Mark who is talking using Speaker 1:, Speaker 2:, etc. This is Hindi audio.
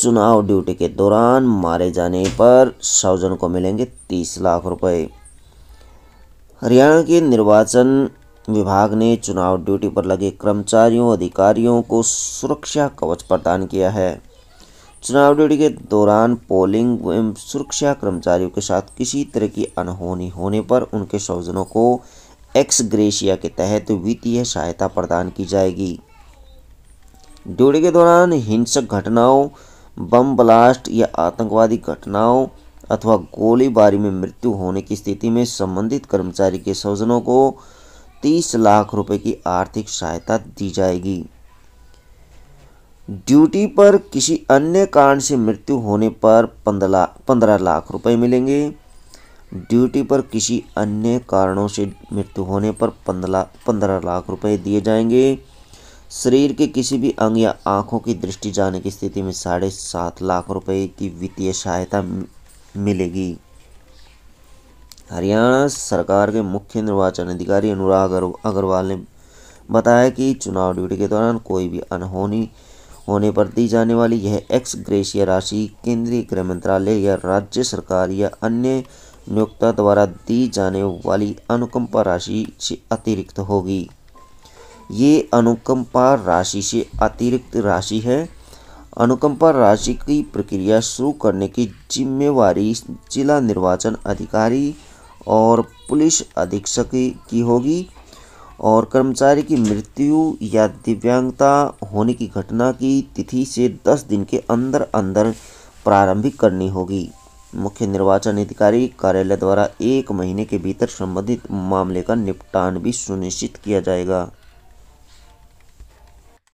Speaker 1: चुनाव ड्यूटी के दौरान मारे जाने पर सौजन को मिलेंगे तीस लाख रुपए हरियाणा के निर्वाचन विभाग ने चुनाव ड्यूटी पर लगे कर्मचारियों अधिकारियों को सुरक्षा कवच प्रदान किया है चुनाव ड्यूटी के दौरान पोलिंग एवं सुरक्षा कर्मचारियों के साथ किसी तरह की अनहोनी होने पर उनके सौजनों को एक्स ग्रेशिया के तहत वित्तीय सहायता प्रदान की जाएगी ड्यूटी के दौरान हिंसक घटनाओं बम ब्लास्ट या आतंकवादी घटनाओं अथवा गोलीबारी में मृत्यु होने की स्थिति में संबंधित कर्मचारी के स्वजनों को 30 लाख रुपए की आर्थिक सहायता दी जाएगी ड्यूटी पर किसी अन्य कारण से मृत्यु होने पर पंद्रह पंद्रह लाख रुपए मिलेंगे ड्यूटी पर किसी अन्य कारणों से मृत्यु होने पर पंद्रह लाख रुपए दिए जाएंगे शरीर के किसी भी अंग या आंखों की दृष्टि जाने की स्थिति में साढ़े सात लाख रुपए की वित्तीय सहायता मिलेगी हरियाणा सरकार के मुख्य निर्वाचन अधिकारी अनुराग अग्रवाल ने बताया कि चुनाव ड्यूटी के दौरान कोई भी अनहोनी होने पर दी जाने वाली यह एक्स ग्रेशिया राशि केंद्रीय गृह मंत्रालय या राज्य सरकार या अन्य नियोक्ता द्वारा दी जाने वाली अनुकंपा राशि से अतिरिक्त होगी ये अनुकंपा राशि से अतिरिक्त राशि है अनुकंपा राशि की प्रक्रिया शुरू करने की जिम्मेवारी जिला निर्वाचन अधिकारी और पुलिस अधीक्षक की होगी और कर्मचारी की मृत्यु या दिव्यांगता होने की घटना की तिथि से 10 दिन के अंदर अंदर प्रारंभिक करनी होगी मुख्य निर्वाचन अधिकारी कार्यालय द्वारा एक महीने के भीतर संबंधित मामले का निपटान भी सुनिश्चित किया जाएगा